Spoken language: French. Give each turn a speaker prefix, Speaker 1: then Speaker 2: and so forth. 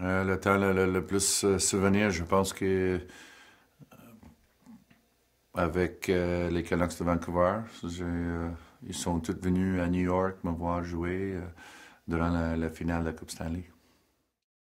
Speaker 1: Euh, le temps le, plus euh, souvenir, je pense que euh, avec les Canucks de Vancouver, ils sont tous venus à New York me voir jouer durant la, la, finale de la Coupe Stanley.